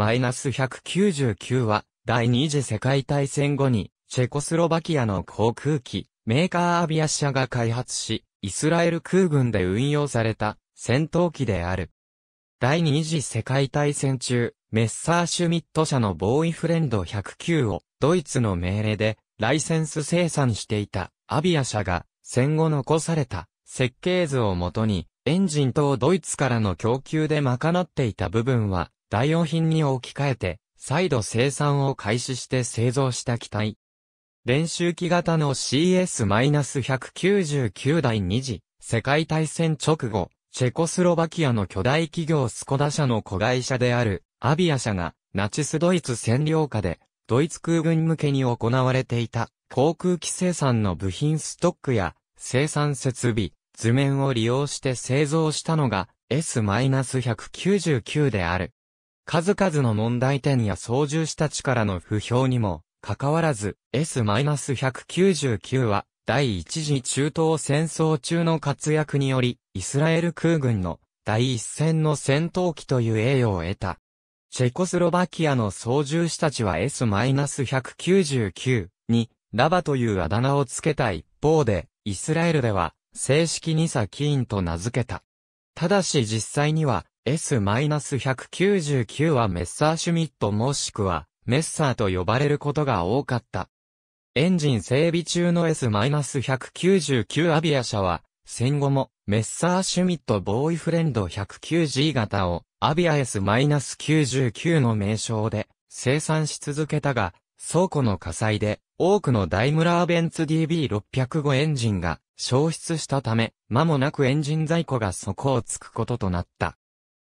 マイナス199は、第二次世界大戦後に、チェコスロバキアの航空機、メーカーアビア社が開発し、イスラエル空軍で運用された、戦闘機である。第二次世界大戦中、メッサーシュミット社のボーイフレンド109を、ドイツの命令で、ライセンス生産していた、アビア社が、戦後残された、設計図をもとに、エンジン等ドイツからの供給で賄っていた部分は、代用品に置き換えて、再度生産を開始して製造した機体。練習機型の CS-199 第2次世界大戦直後、チェコスロバキアの巨大企業スコダ社の子会社であるアビア社がナチスドイツ占領下でドイツ空軍向けに行われていた航空機生産の部品ストックや生産設備、図面を利用して製造したのが S-199 である。数々の問題点や操縦士たちからの不評にも、かかわらず、S-199 は、第一次中東戦争中の活躍により、イスラエル空軍の第一戦の戦闘機という栄誉を得た。チェコスロバキアの操縦士たちは S-199 に、ラバというあだ名をつけた一方で、イスラエルでは、正式にサキーンと名付けた。ただし実際には、S-199 はメッサーシュミットもしくは、メッサーと呼ばれることが多かった。エンジン整備中の S-199 アビア社は、戦後も、メッサーシュミットボーイフレンド 109G 型を、アビア S-99 の名称で、生産し続けたが、倉庫の火災で、多くのダイムラーベンツ DB605 エンジンが、消失したため、間もなくエンジン在庫が底をつくこととなった。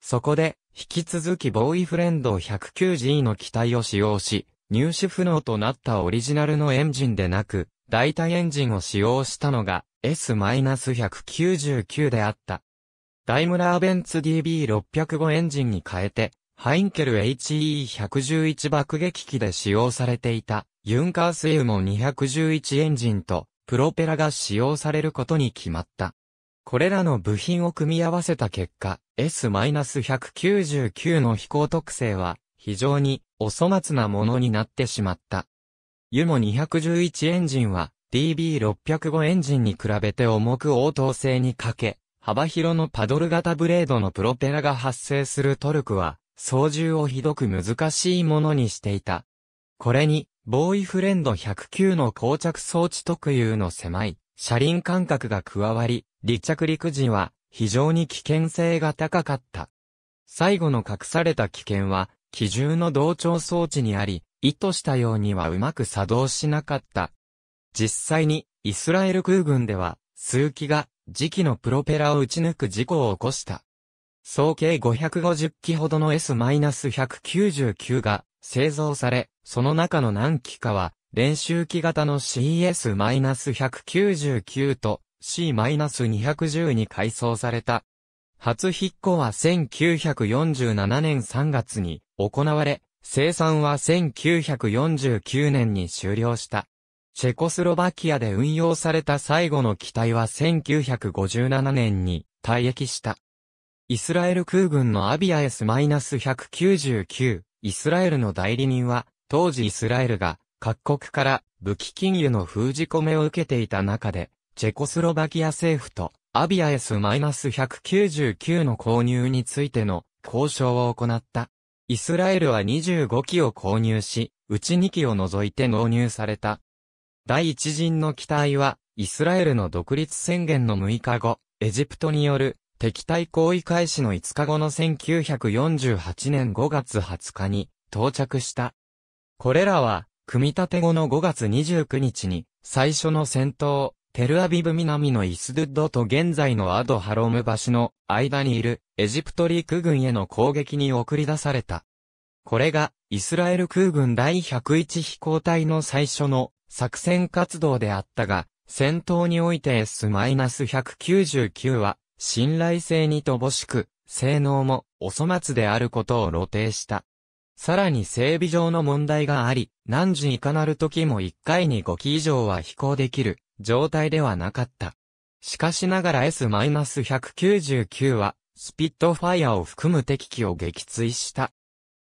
そこで、引き続きボーイフレンド 109G の機体を使用し、入手不能となったオリジナルのエンジンでなく、代替エンジンを使用したのが S-199 であった。ダイムラーベンツ DB605 エンジンに変えて、ハインケル HE111 爆撃機で使用されていた、ユンカースエウモ211エンジンと、プロペラが使用されることに決まった。これらの部品を組み合わせた結果、S-199 の飛行特性は、非常にお粗末なものになってしまった。ユモ211エンジンは DB605 エンジンに比べて重く応答性に欠け、幅広のパドル型ブレードのプロペラが発生するトルクは、操縦をひどく難しいものにしていた。これに、ボーイフレンド109の膠着装置特有の狭い車輪間隔が加わり、離着陸時は非常に危険性が高かった。最後の隠された危険は、機銃の同調装置にあり、意図したようにはうまく作動しなかった。実際に、イスラエル空軍では、数機が、磁気のプロペラを撃ち抜く事故を起こした。総計550機ほどの S-199 が製造され、その中の何機かは、練習機型の CS-199 と C-210 に改装された。初引っ越は1947年3月に行われ、生産は1949年に終了した。チェコスロバキアで運用された最後の機体は1957年に退役した。イスラエル空軍のアビア S-199、イスラエルの代理人は、当時イスラエルが各国から武器金融の封じ込めを受けていた中で、チェコスロバキア政府とアビア S-199 の購入についての交渉を行った。イスラエルは25機を購入し、うち2機を除いて納入された。第一陣の機体は、イスラエルの独立宣言の6日後、エジプトによる敵対行為開始の5日後の1948年5月20日に到着した。これらは、組み立て後の5月29日に、最初の戦闘、テルアビブ南のイスドゥッドと現在のアドハロム橋の間にいるエジプト陸軍への攻撃に送り出された。これがイスラエル空軍第101飛行隊の最初の作戦活動であったが、戦闘において S-199 は信頼性に乏しく、性能もお粗末であることを露呈した。さらに整備上の問題があり、何時いかなる時も1回に5機以上は飛行できる状態ではなかった。しかしながら S-199 は、スピットファイアを含む敵機を撃墜した。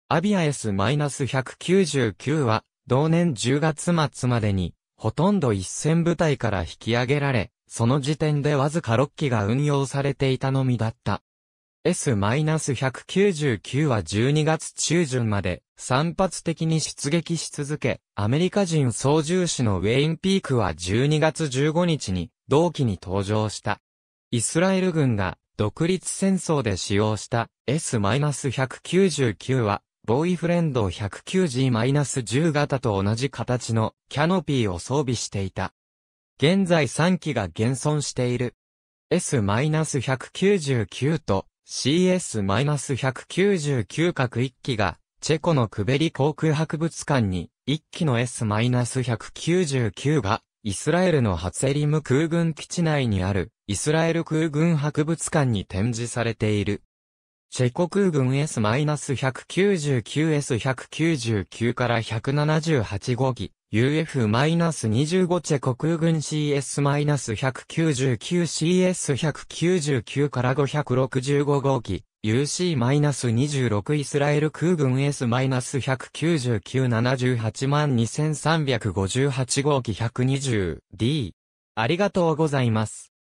アビア S-199 は、同年10月末までに、ほとんど一戦部隊から引き上げられ、その時点でわずか6機が運用されていたのみだった。S-199 は12月中旬まで散発的に出撃し続け、アメリカ人操縦士のウェイン・ピークは12月15日に同期に登場した。イスラエル軍が独立戦争で使用した S-199 は、ボーイフレンド 109G-10 型と同じ形のキャノピーを装備していた。現在3機が現存している。S-199 と CS-199 角1機が、チェコのクベリ航空博物館に、1機の S-199 が、イスラエルのハツエリム空軍基地内にある、イスラエル空軍博物館に展示されている。チェコ空軍 S-199 S199 から178号機、UF-25 チェコ空軍 CS-199 CS199 から565号機、UC-26 イスラエル空軍 S-199782358 号機 120D。ありがとうございます。